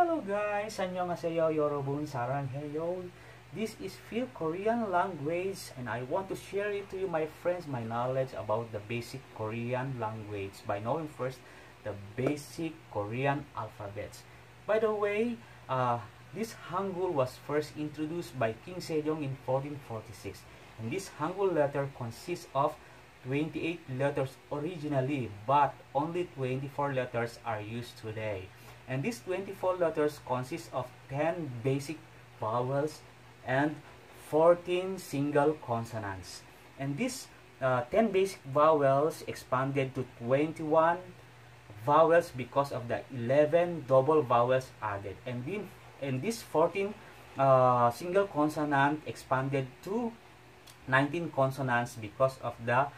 Hello guys! Annyeonghaseyo, Yorobun Saranghaeyo. This is few Korean language and I want to share it to you my friends my knowledge about the basic Korean language by knowing first the basic Korean alphabets. By the way, uh, this Hangul was first introduced by King Sejong in 1446 and this Hangul letter consists of 28 letters originally but only 24 letters are used today. And these 24 letters consist of 10 basic vowels and 14 single consonants. And these uh, 10 basic vowels expanded to 21 vowels because of the 11 double vowels added. And, then, and these 14 uh, single consonant expanded to 19 consonants because of the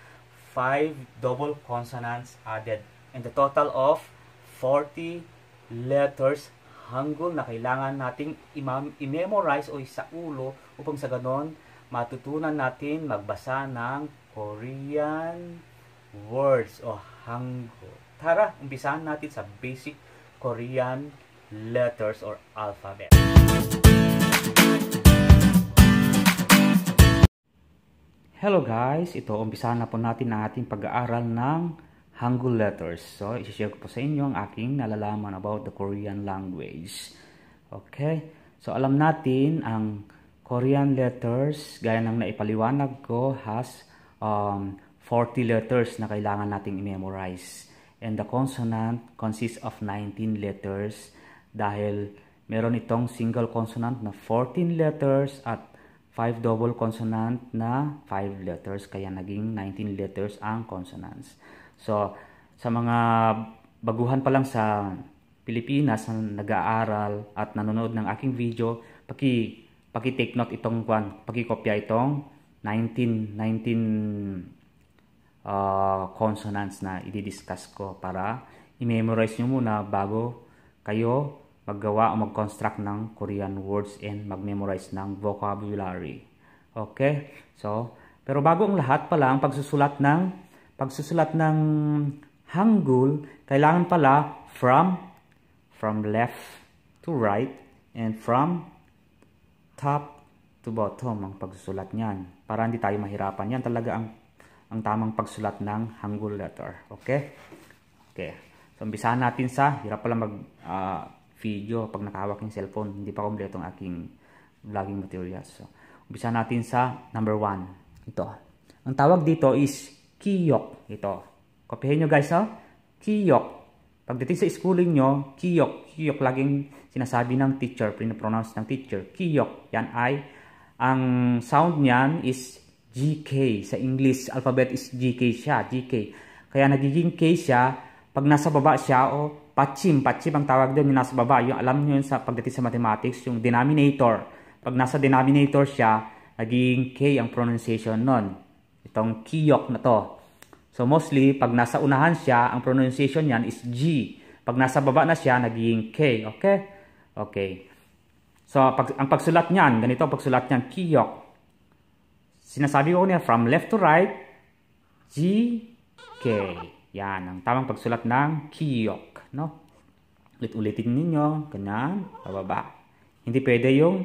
5 double consonants added. And the total of 40 letters Hangul na kailangan nating i-memorize o sa ulo upang sa ganon matutunan natin magbasa ng Korean words o hangul. Tara, umpisahan natin sa basic Korean letters or alphabet. Hello guys, ito umpisahan na po natin ang ating pag-aaral ng Hangul letters. So, isishare ko po sa inyo ang aking nalalaman about the Korean language. Okay? So, alam natin ang Korean letters, gaya ng naipaliwanag ko, has um, 40 letters na kailangan nating i-memorize. And the consonant consists of 19 letters dahil meron itong single consonant na 14 letters at 5 double consonant na 5 letters kaya naging 19 letters ang consonants. So, sa mga baguhan pa lang sa Pilipinas na nag-aaral at nanonood ng aking video, paki paki take note itong kwan, paki kopya itong 19 19 uh, consonants na i-discuss ko para i-memorize niyo muna bago kayo maggawa o mag-construct ng Korean words and mag-memorize ng vocabulary. Okay? So, pero bago ang lahat pala ang pagsusulat ng pagsusulat ng hangul, kailangan pala from, from left to right, and from top to bottom ang pagsusulat niyan. Para hindi tayo mahirapan. Yan talaga ang, ang tamang pagsulat ng hangul letter. Okay? Okay. So, umbisahan natin sa, hirap pala mag uh, video pag nakahawak yung cellphone. Hindi pa kompleto ang aking vlogging materials. So, umbisahan natin sa number 1. Ito. Ang tawag dito is Kiyok. Ito. Kopyahin nyo guys, ha? Kiyok. Pagdating sa schooling nyo, kiyok. Kiyok laging sinasabi ng teacher, pronounce ng teacher. Kiyok. Yan ay, ang sound niyan is GK. Sa English alphabet is GK siya, GK. Kaya nagiging K siya pag nasa baba siya o oh, pachim, patsim ang tawag doon yung nasa baba. Yung alam nyo yun sa pagdating sa mathematics, yung denominator. Pag nasa denominator siya, naging K ang pronunciation nun. Itong kiyok na to. So mostly, pag nasa unahan siya, ang pronunciation niyan is G. Pag nasa baba na siya, naging K. Okay? Okay. So pag, ang pagsulat niyan, ganito ang pagsulat niyan, kiyok. Sinasabi ko niya, from left to right, G, K. Yan, ang tamang pagsulat ng kiyok. No? Ulit-ulitin ninyo, ganyan, pababa. Hindi pwede yung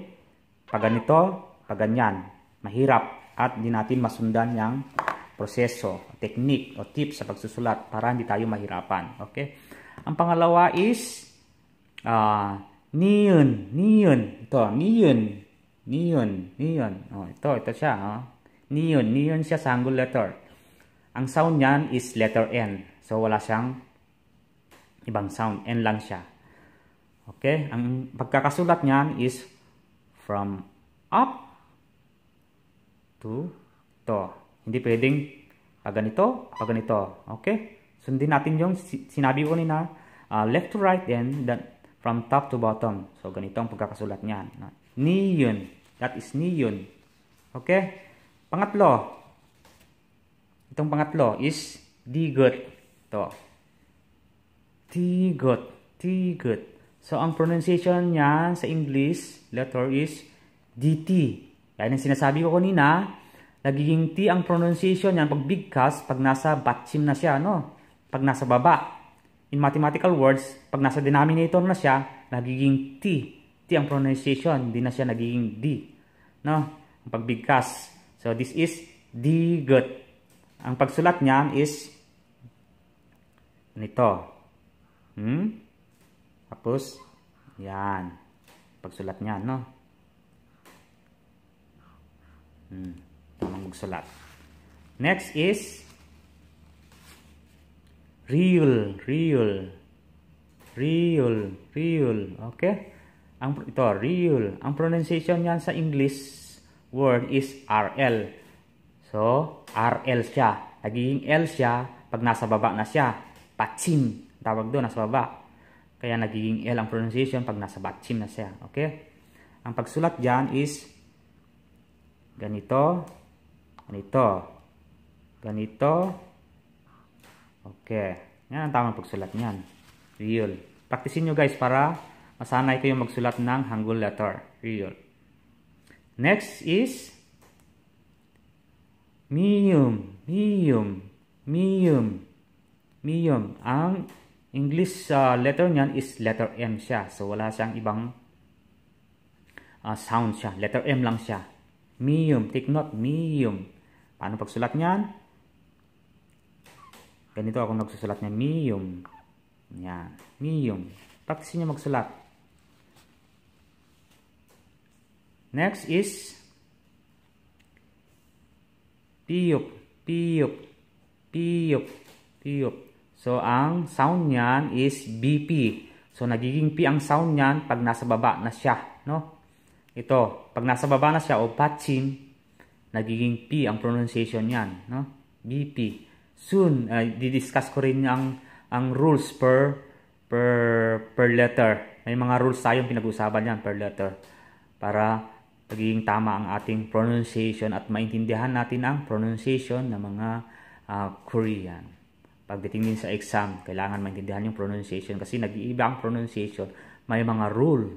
pag ganito, pag ganyan. Mahirap at hindi natin masundan yung proseso, technique o tips sa pagsusulat para hindi tayo mahirapan. Okay? Ang pangalawa is uh, ah, neon, neon. Ito, neon. Neon, neon. Oh, ito, ito siya. Oh. Neon, neon siya sa Hangul letter. Ang sound niyan is letter N. So, wala siyang ibang sound. N lang siya. Okay? Ang pagkakasulat niyan is from up to to. Hindi pwedeng pag ah, ganito, pag ah, ganito. Okay? Sundin natin yung sinabi ko kanina, uh, ah, left to right and then from top to bottom. So, ganito ang pagkakasulat niyan. niyon That is niyon Okay? Pangatlo. Itong pangatlo is digot. to Digot. Digot. So, ang pronunciation niya sa English letter is DT. Kaya ng sinasabi ko kanina, nagiging T ang pronunciation niyan pag bigkas, pag nasa batchim na siya, no? Pag nasa baba. In mathematical words, pag nasa denominator na siya, nagiging T. T ang pronunciation, hindi na siya nagiging D. No? Pag bigkas. So, this is digot. Ang pagsulat niyan is nito. Hmm? Tapos, yan. Pagsulat niyan, no? Hmm, tamang magsulat. Next is real, real, real, real. Okay? Ang, ito, real. Ang pronunciation niyan sa English word is RL. So, RL siya. Nagiging L siya pag nasa baba na siya. Patsim. Tawag doon, nasa baba. Kaya nagiging L ang pronunciation pag nasa batsim na siya. Okay? Ang pagsulat dyan is ganito, ganito, ganito. Okay. Yan ang tamang pagsulat niyan. Real. Practicein nyo guys para masanay kayong magsulat ng hangul letter. Real. Next is medium, medium, medium, medium. Ang English uh, letter niyan is letter M siya. So wala siyang ibang uh, sound siya. Letter M lang siya. Medium. Take note, medium. Paano pagsulat niyan? Ganito ako nagsusulat niya. Medium. Yan. Medium. Practice niya magsulat. Next is piyop, piyop, piyop, piyop. So, ang sound niyan is BP. So, nagiging P ang sound niyan pag nasa baba na siya. No? Ito. Pag nasa baba na siya o patchin, nagiging P ang pronunciation niyan, no? BP. Soon, uh, didiscuss ko rin ang, ang rules per, per, per letter. May mga rules tayong pinag-usapan niyan per letter. Para magiging tama ang ating pronunciation at maintindihan natin ang pronunciation ng mga uh, Korean. Pagdating din sa exam, kailangan maintindihan yung pronunciation kasi nag-iiba ang pronunciation. May mga rule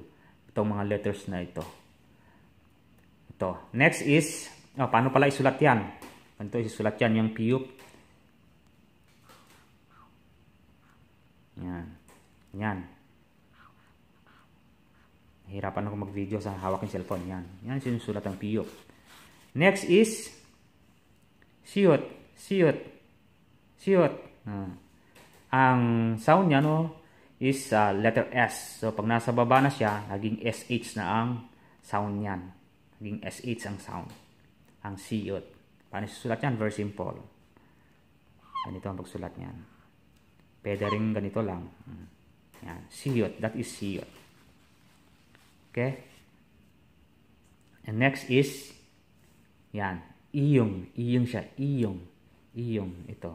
itong mga letters na ito. Ito. Next is, oh, paano pala isulat yan? Ganito isulat yan yung PUP. Yan. Yan. Hirapan ako mag-video sa hawak ng cellphone. Yan. Yan sinusulat ang PUP. Next is, siyot. Siyot. Siyot. Ah. ang sound niya, no, is uh, letter S. So, pag nasa baba na siya, naging SH na ang sound niyan. Naging SH ang sound. Ang siyot. Paano susulat yan? Very simple. Ganito ang pagsulat niyan. Pwede rin ganito lang. Mm. Yan. Siyot. That is siyot. Okay? And next is yan. Iyong. Iyong siya. Iyong. Iyong. Ito.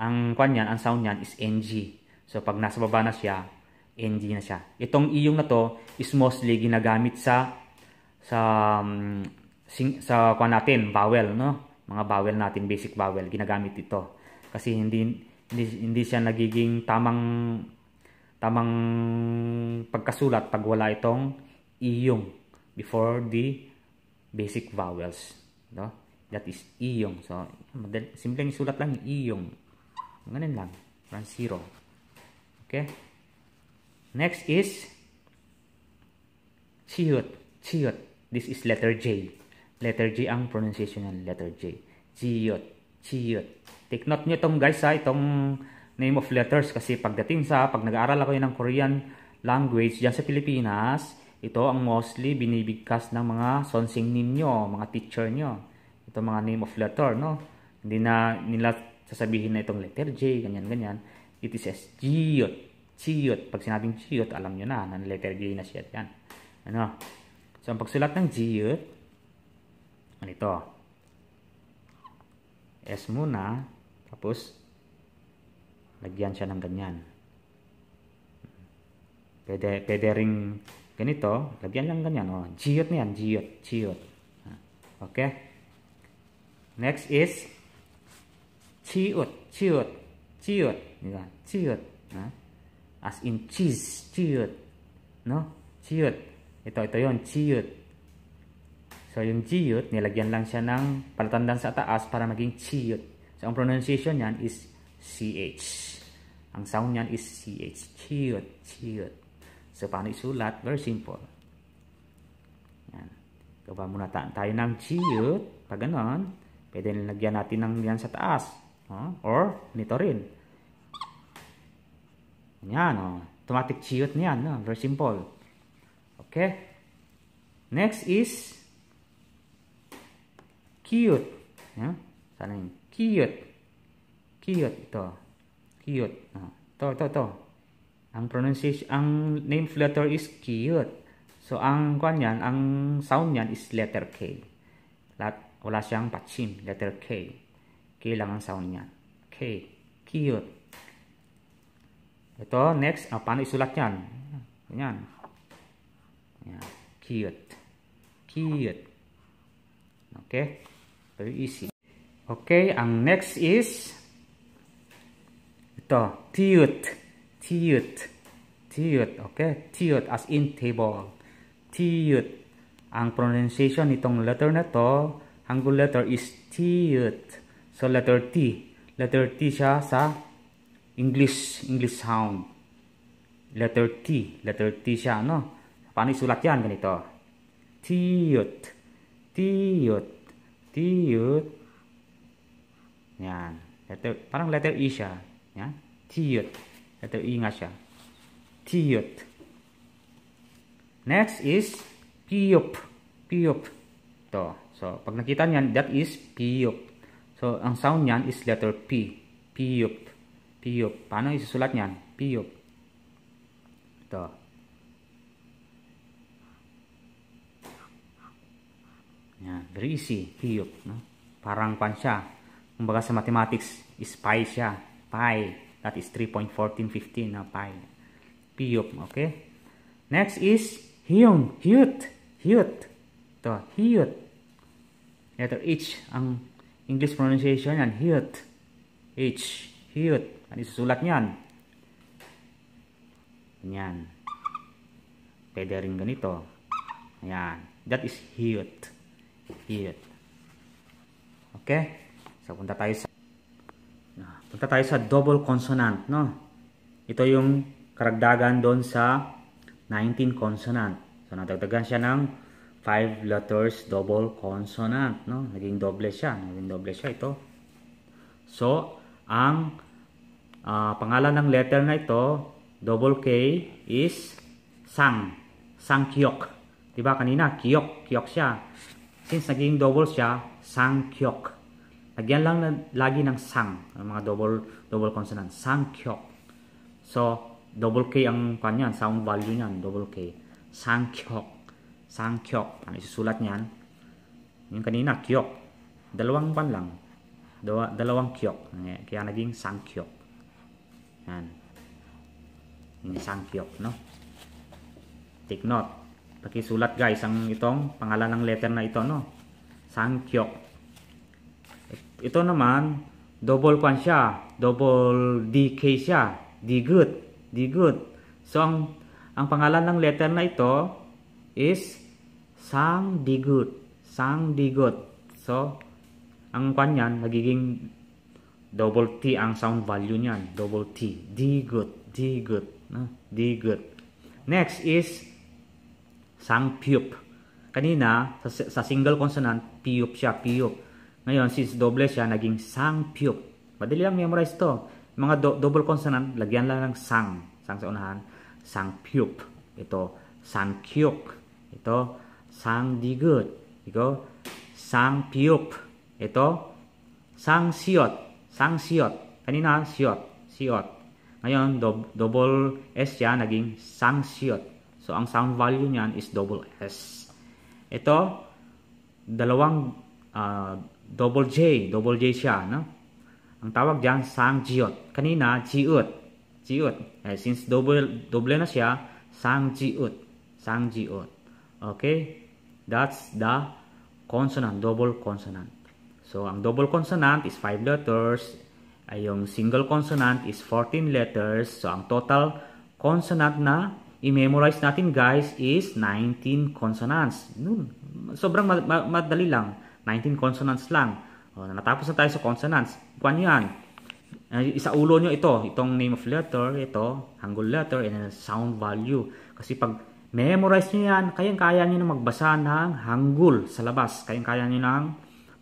Ang kwan niyan, ang sound niyan is NG. So, pag nasa baba na siya, NG na siya. Itong iyong na to is mostly ginagamit sa sa um, sing, sa kwa natin, vowel, no? Mga vowel natin, basic vowel, ginagamit ito. Kasi hindi hindi, hindi siya nagiging tamang tamang pagkasulat pag wala itong iyong before the basic vowels, no? That is iyong. So, simpleng sulat lang iyong. Ganun lang. Run zero. Okay? Next is chiyot. Chiyot. This is letter J. Letter J ang pronunciation ng letter J. Jiyot. Jiyot. Take note nyo itong guys ha, itong name of letters kasi pagdating sa, pag nag-aaral ako ng Korean language dyan sa Pilipinas, ito ang mostly binibigkas ng mga sonsing ninyo, mga teacher nyo. Ito mga name of letter, no? Hindi na nila sasabihin na itong letter J, ganyan, ganyan. It is as Jiyot. Chiyot. Pag sinabing chiyot, alam nyo na, na letter J na siya yan. Ano? So, ang pagsulat ng GUT, ganito. S muna, tapos, lagyan siya ng ganyan. Pwede, pwede rin ganito, lagyan lang ganyan. O, oh. GUT na yan, GUT, GUT. Ah, okay? Next is, chiut, chiut, chiut, diba? Chiut, ha? Ah. As in cheese, chiut, no? Chiut. Ito, ito yon chiyut. So, yung chiyut, nilagyan lang siya ng palatandang sa taas para maging chiyut. So, ang pronunciation niyan is CH. Ang sound niyan is CH. Chiyut, chiyut. So, paano isulat? Very simple. Yan. Gawa muna tayo ng chiyut. Pag ganon, pwede nilagyan natin ng yan sa taas. Huh? Or, nito rin. Yan, oh. automatic chiyut niyan. No? Very simple. Okay? Next is cute. Yeah? Sana yun. Cute. Cute. Ito. Cute. Oh. Ito, ito, ito. Ang pronunciation, ang name letter is cute. So, ang kwan yan, ang sound niyan is letter K. Lahat, wala siyang patsim. Letter K. K lang ang sound niyan. K. Cute. Ito, next, ah, paano isulat yan? Ganyan. Yeah. Cute. Cute. Okay? Very easy. Okay, ang next is ito, tiut. Tiut. Tiut. Okay? Tiut as in table. Tiut. Ang pronunciation nitong letter na to, Hangul letter is tiut. So letter T. Letter T siya sa English English sound. Letter T. Letter T siya, no? Paano isulat yan? Ganito. Tiyot. Tiyot. Tiyot. Yan. Letter, parang letter E siya. Yan. Tiyot. Letter E nga siya. Tiyot. Next is piyop. Piyop. To. So, pag nakita niyan, that is piyop. So, ang sound niyan is letter P. Piyop. Piyop. Paano isusulat niyan? Piyop. To. Yan, very easy, hiyop. No? Parang pan siya. Kumbaga sa mathematics, is pi siya. Pi, that is 3.1415 na pi. Piyop, okay? Next is hiyong, hiyot, hiyot. Ito, hiyot. Letter H ang English pronunciation yan, hiyot. H, hiyot. Ano susulat niyan? Ganyan. Pwede rin ganito. Ayan. That is hiyot heat. Okay? So, punta tayo sa punta tayo sa double consonant, no? Ito yung karagdagan doon sa 19 consonant. So, nadagdagan siya ng 5 letters double consonant, no? Naging doble siya. Naging doble siya ito. So, ang uh, pangalan ng letter na ito, double K, is Sang. Sang Kyok. Diba kanina, Kyok. Kyok siya. Since naging double siya, Sangkyok. Lagyan lang na, lagi ng sang, ang mga double double consonant, Sangkyok. So, double K ang kanyan, sound value niyan, double K. Sangkyok. Sangkyok. Ano isusulat niyan? Yung kanina, kyok. Dalawang pan lang. Dawa, dalawang kyok. Eh, kaya naging sangkyok. Yan. Yung sangkyok, no? Take note. Pakisulat guys ang itong pangalan ng letter na ito no. Sangkyok. Ito naman double kwan siya, double DK siya. Di good, di good. So ang ang pangalan ng letter na ito is Sang Digut. Sang Digut. So ang kwan niyan nagiging double T ang sound value niyan. Double T. Digut, digut, no? Digut. Next is sang Sangpyup. Kanina, sa, sa single consonant, piyup siya, piyup. Ngayon, since doble siya, naging sang sangpyup. Madali lang memorize to. Mga do double consonant, lagyan lang ng sang. Sang sa unahan. sang Sangpyup. Ito, sang sangkyuk. Ito, sang sangdigut. Ito, sang sangpyup. Ito, sang Sang Sangsiyot. Kanina, siyot. Siyot. Ngayon, do double S siya, naging sang sangsiyot. So, ang sound value niyan is double S. Ito, dalawang uh, double J. Double J siya, no? Ang tawag diyan, sang jiot. Kanina, jiot. Jiot. Eh, since double, double na siya, sang jiot. Sang jiot. Okay? That's the consonant, double consonant. So, ang double consonant is 5 letters. Ay, yung single consonant is 14 letters. So, ang total consonant na i-memorize natin guys is 19 consonants. Sobrang madali lang. 19 consonants lang. O, natapos na tayo sa consonants. Kuha yan. Isa ulo nyo ito. Itong name of letter, ito, Hangul letter, and sound value. Kasi pag memorize nyo yan, kayang-kaya nyo na magbasa ng hangul sa labas. Kayang-kaya nyo nang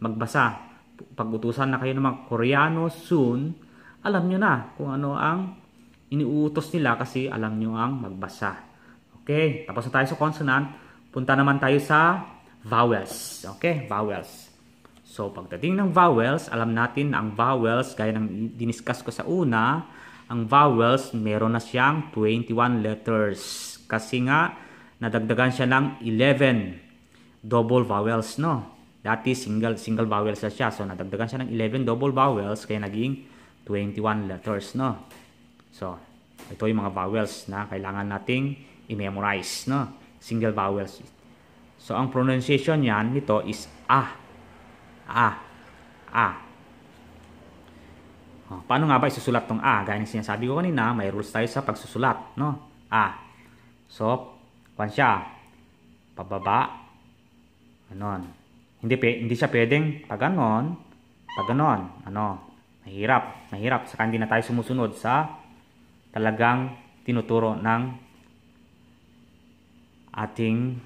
magbasa. Pag utusan na kayo ng mga Koreano soon, alam nyo na kung ano ang iniuutos nila kasi alam nyo ang magbasa. Okay, tapos na tayo sa consonant. Punta naman tayo sa vowels. Okay, vowels. So, pagdating ng vowels, alam natin na ang vowels, gaya ng diniscuss ko sa una, ang vowels, meron na siyang 21 letters. Kasi nga, nadagdagan siya ng 11 double vowels, no? Dati, single, single vowels na siya. So, nadagdagan siya ng 11 double vowels, kaya naging 21 letters, no? So, ito yung mga vowels na kailangan nating i-memorize, no? Single vowels. So, ang pronunciation niyan nito is A. A. A. Oh, paano nga ba isusulat tong A? Gaya ng sinasabi ko kanina, may rules tayo sa pagsusulat, no? A. So, kwan siya. Pababa. Anon. Hindi, hindi siya pwedeng pag ganon, pag ganon. Ano? Mahirap. Mahirap. Saka hindi na tayo sumusunod sa talagang tinuturo ng ating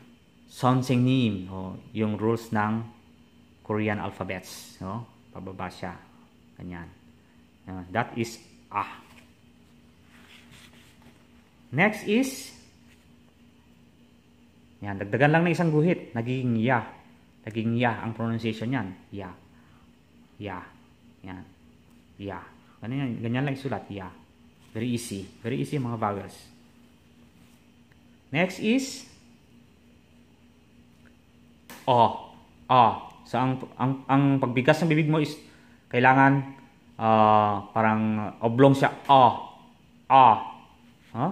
Sonsing Nim, o yung rules ng Korean alphabets. No? Pababa siya. Ganyan. Uh, that is ah. Next is yan, dagdagan lang ng isang guhit. Nagiging ya. Naging ya ang pronunciation niyan. Ya. Ya. Yan. Ya. Ganyan, ganyan lang isulat. Ya. Very easy. Very easy mga vowels. Next is O. O. So, ang, ang, ang pagbigas ng bibig mo is kailangan uh, parang oblong siya. O. O. Huh?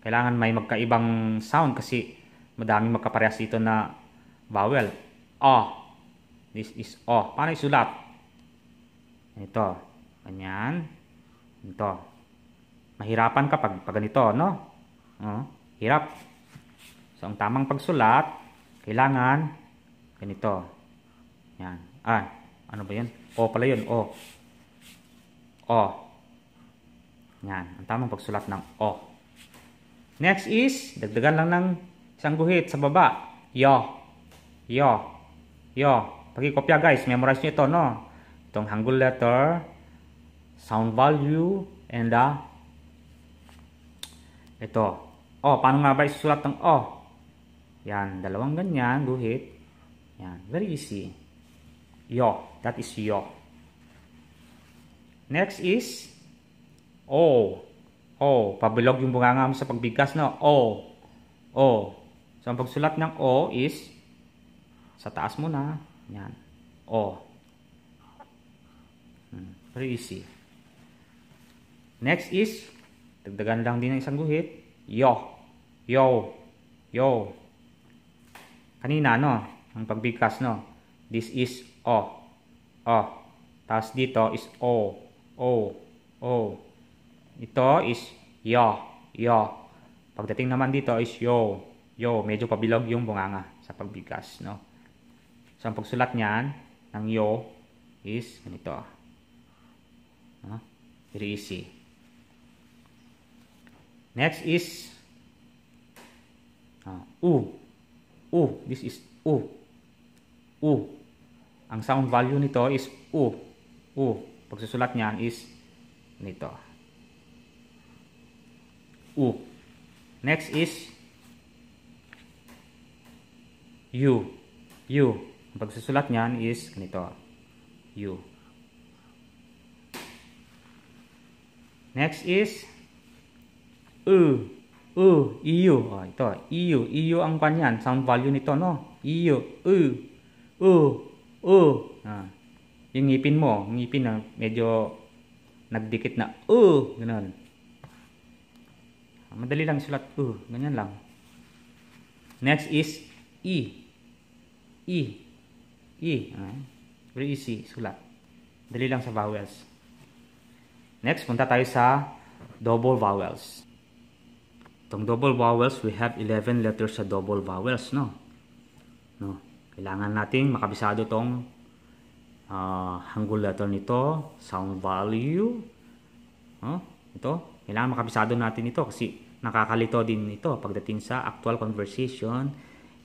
Kailangan may magkaibang sound kasi madaming magkaparehas dito na vowel. O. This is O. Paano isulat? Ito. Ganyan. Ito mahirapan kapag pag ganito, no? Oh, hirap. So, ang tamang pagsulat, kailangan ganito. Yan. Ah, ano ba yun? O pala yun, O. O. Yan, ang tamang pagsulat ng O. Next is, dagdagan lang ng isang guhit sa baba. Yo. Yo. Yo. Pagkikopya guys, memorize nyo ito, no? Itong hangul letter, sound value, and the ito. O, oh, paano nga ba isusulat ng O? Oh? Yan, dalawang ganyan, guhit. Yan, very easy. Yo, that is yo. Next is O. O, pabilog yung bunganga mo sa pagbigkas, no? O. O. So, ang pagsulat ng O is sa taas mo na. Yan. O. Hmm, very easy. Next is Dagdagan lang din ng isang guhit. Yo. Yo. Yo. Kanina, no? Ang pagbigkas, no? This is O. O. Tapos dito is O. O. O. Ito is Yo. Yo. Pagdating naman dito is Yo. Yo. Medyo pabilog yung bunganga sa pagbigkas, no? So, ang pagsulat niyan ng Yo is ganito. No? Very easy. Next is uh, U. U. This is U. U. Ang sound value nito is U. U. Pagsusulat niyan is nito. U. Next is U. U. Ang pagsusulat niyan is nito. U. Next is u, u, iyo Oh, ito, iyo iyo ang pan yan. Sound value nito, no? iyo u, u, u. Ah. Yung ngipin mo, ngipin na medyo nagdikit na u. Ganun. Madali lang sulat u. Ganyan lang. Next is i. I. I. Ah. Very easy sulat. Dali lang sa vowels. Next, punta tayo sa double vowels. Itong double vowels, we have 11 letters sa double vowels, no? No. Kailangan nating makabisado tong uh, ah, hangul letter nito, sound value. No? Ito, kailangan makabisado natin ito kasi nakakalito din ito pagdating sa actual conversation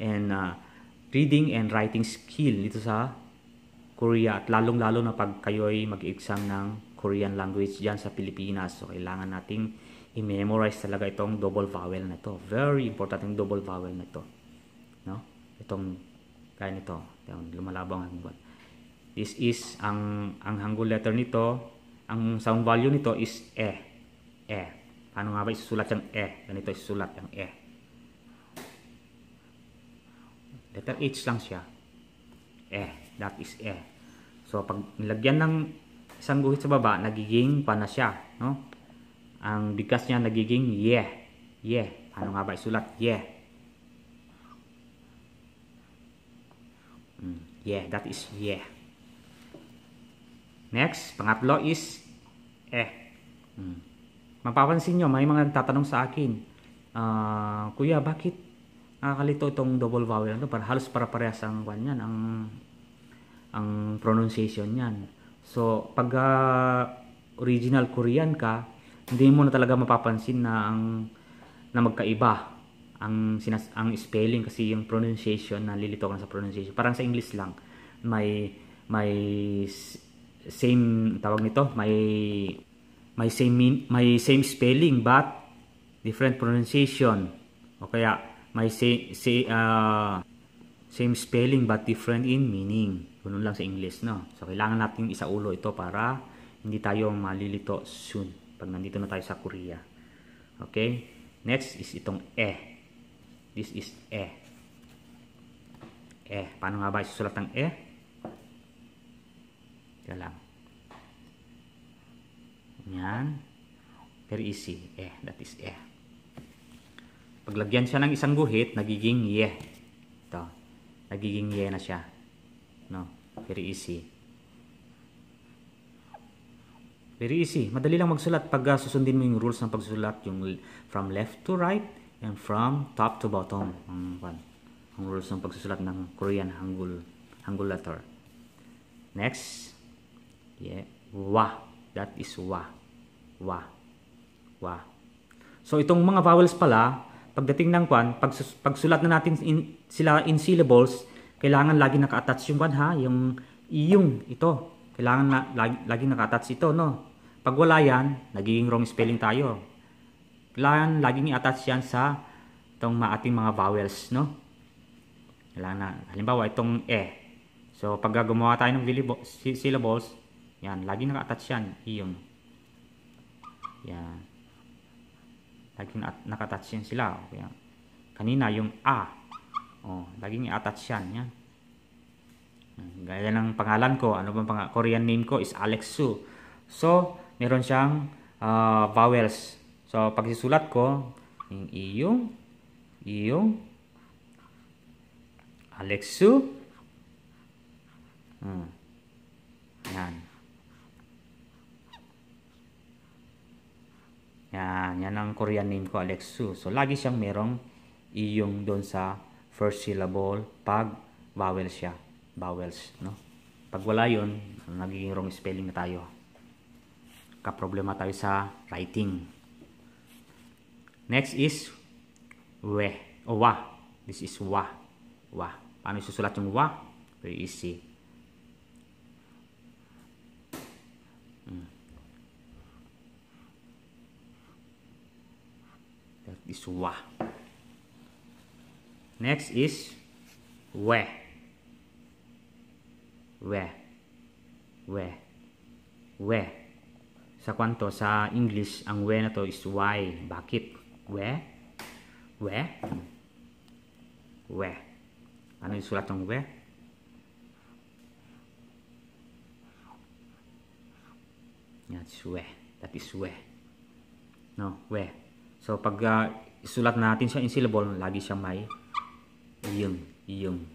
and uh, reading and writing skill dito sa Korea at lalong-lalo na pag kayo ay mag-exam ng Korean language dyan sa Pilipinas. So, kailangan nating i-memorize talaga itong double vowel na to. Very important yung double vowel na to. No? Itong kaya nito. Lumalabang ang buwan. This is ang ang hangul letter nito, ang sound value nito is e. E. Paano nga ba isusulat yung e? Ganito isusulat yung e. Letter H lang siya. E. That is e. So pag nilagyan ng isang guhit sa baba, nagiging pa na siya, no? ang bigkas niya nagiging yeah. Yeah. Paano nga ba isulat? Yeah. Mm, yeah, that is yeah. Next, pangatlo is eh. Mm. Mapapansin nyo, may mga tatanong sa akin, uh, Kuya, bakit nakakalito itong double vowel na to? Para, halos para parehas ang, kwan yan, ang, ang pronunciation niyan. So, pag uh, original Korean ka, hindi mo na talaga mapapansin na ang na magkaiba ang sinas ang spelling kasi yung pronunciation na lilito ka na sa pronunciation. Parang sa English lang may may same tawag nito, may may same may same spelling but different pronunciation. O kaya may same say, uh, ah, same spelling but different in meaning. Ganun lang sa English, no? So kailangan natin isaulo ito para hindi tayo malilito soon. Pag nandito na tayo sa Korea. Okay? Next is itong E. This is E. Eh. Paano nga ba isusulat ng E? Eh? Kaya lang. Yan. Very easy. Eh. That is eh. Paglagyan siya ng isang guhit, nagiging ye. Ito. Nagiging ye na siya. No? Very easy. Very easy. Madali lang magsulat pag ah, susundin mo yung rules ng pagsusulat. Yung from left to right and from top to bottom. Ang, um, ang rules ng pagsusulat ng Korean Hangul, Hangul letter. Next. Yeah. Wa. That is wa. Wa. Wa. So itong mga vowels pala, pagdating ng kwan, pag, pagsulat na natin in, sila in syllables, kailangan lagi naka-attach yung kwan ha, yung iyong ito. Kailangan na, lagi, lagi naka-attach ito, no? Pag wala yan, nagiging wrong spelling tayo. Kailangan laging i-attach yan sa itong ating mga vowels, no? Kailangan na, halimbawa itong E. So, pag gumawa tayo ng syllables, yan, laging naka-attach yan, iyon. Yan. Laging naka-attach yan sila. Okay. Kanina, yung A. Oh, laging i-attach yan, yan. Gaya ng pangalan ko, ano bang pangalan? Korean name ko is Alex Su. So, meron siyang uh, vowels. So, pag sisulat ko, yung iyong, iyong, Alexu, hmm. yan. Yan, yan ang Korean name ko, Alexu. So, lagi siyang merong iyong doon sa first syllable pag vowel siya. Vowels, no? Pag wala yun, nagiging wrong spelling na tayo. tayo sa writing. Next is we oh, wah. This is wah, wah. Paano susulat yung wah? Very easy. Hmm. That is wah. Next is we. We. We. We. Sa kwanto, sa English, ang we na to is why. Bakit? we we we Ano yung sulat ng where? That's where. That is where. No, we So, pag uh, ah, sulat natin siya in syllable, lagi siya may yung, yung.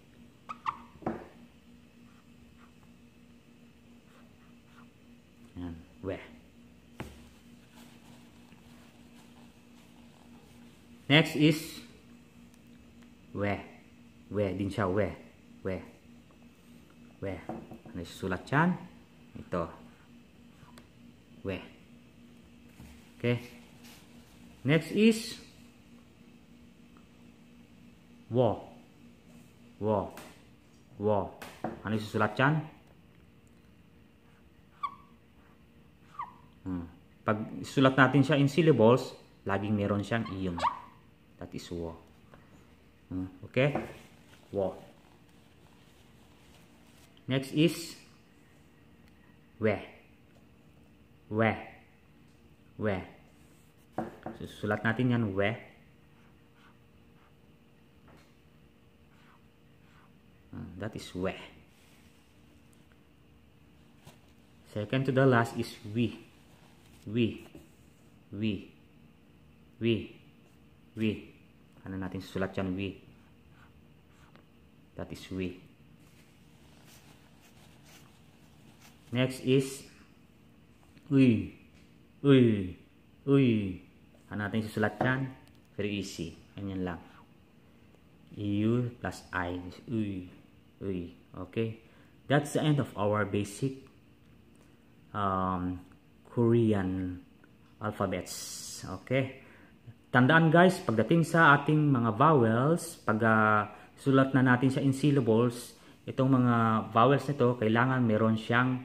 Yan, where. Next is we. We din siya. we. Where. Where. Ano sulat yan? Ito. We. Okay. Next is wo. Wo. Wo. Ano susulat yan? Hmm. Pag sulat natin siya in syllables, laging meron siyang iyon. that is war okay war next is where where where sulat natin yan where that is where second to the last is we we we we V. Ano natin susulat yan? V. That is V. Next is Uy. Uy. Uy. Ano natin susulat yan? Very easy. Ganyan lang. U plus I is Uy. Uy. Okay. That's the end of our basic um, Korean alphabets. Okay. Tandaan guys, pagdating sa ating mga vowels, pag uh, ah, sulat na natin siya in syllables, itong mga vowels nito, kailangan meron siyang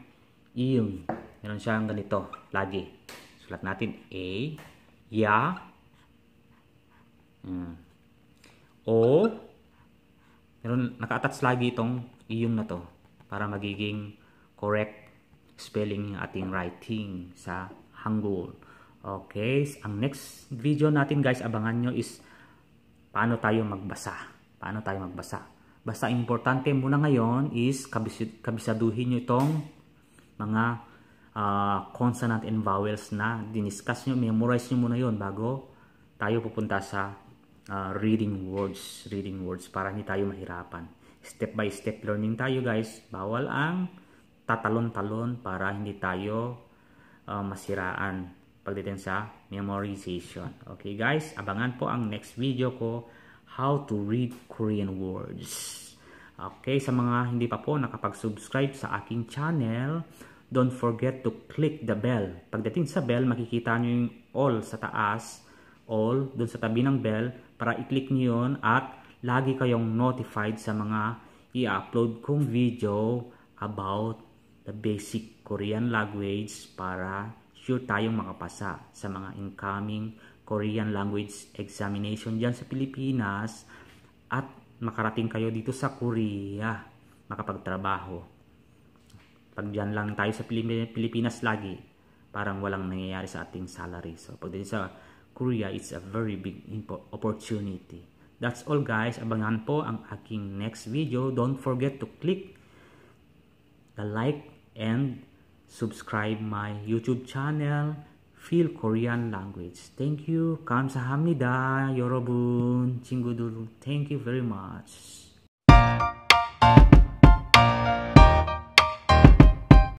iyong. Meron siyang ganito, lagi. Sulat natin, A, ya, mm, O, meron, naka-attach lagi itong iyong na to para magiging correct spelling ng ating writing sa Hangul. Okay, ang next video natin guys, abangan nyo is paano tayo magbasa. Paano tayo magbasa. Basta importante muna ngayon is kabis kabisaduhin nyo itong mga uh, consonant and vowels na diniscuss nyo, memorize nyo muna yon bago tayo pupunta sa uh, reading words. Reading words para hindi tayo mahirapan. Step by step learning tayo guys. Bawal ang tatalon-talon para hindi tayo uh, masiraan pagdating sa memorization. Okay guys, abangan po ang next video ko, how to read Korean words. Okay, sa mga hindi pa po nakapag-subscribe sa aking channel, don't forget to click the bell. Pagdating sa bell, makikita nyo yung all sa taas, all, dun sa tabi ng bell, para i-click nyo yun at lagi kayong notified sa mga i-upload kong video about the basic Korean language para sure tayong makapasa sa mga incoming Korean language examination dyan sa Pilipinas at makarating kayo dito sa Korea makapagtrabaho. Pag dyan lang tayo sa Pilipinas lagi, parang walang nangyayari sa ating salary. So pag dito sa Korea, it's a very big opportunity. That's all guys. Abangan po ang aking next video. Don't forget to click the like and subscribe my YouTube channel Feel Korean Language. Thank you. 감사합니다. 여러분 친구들. Thank you very much.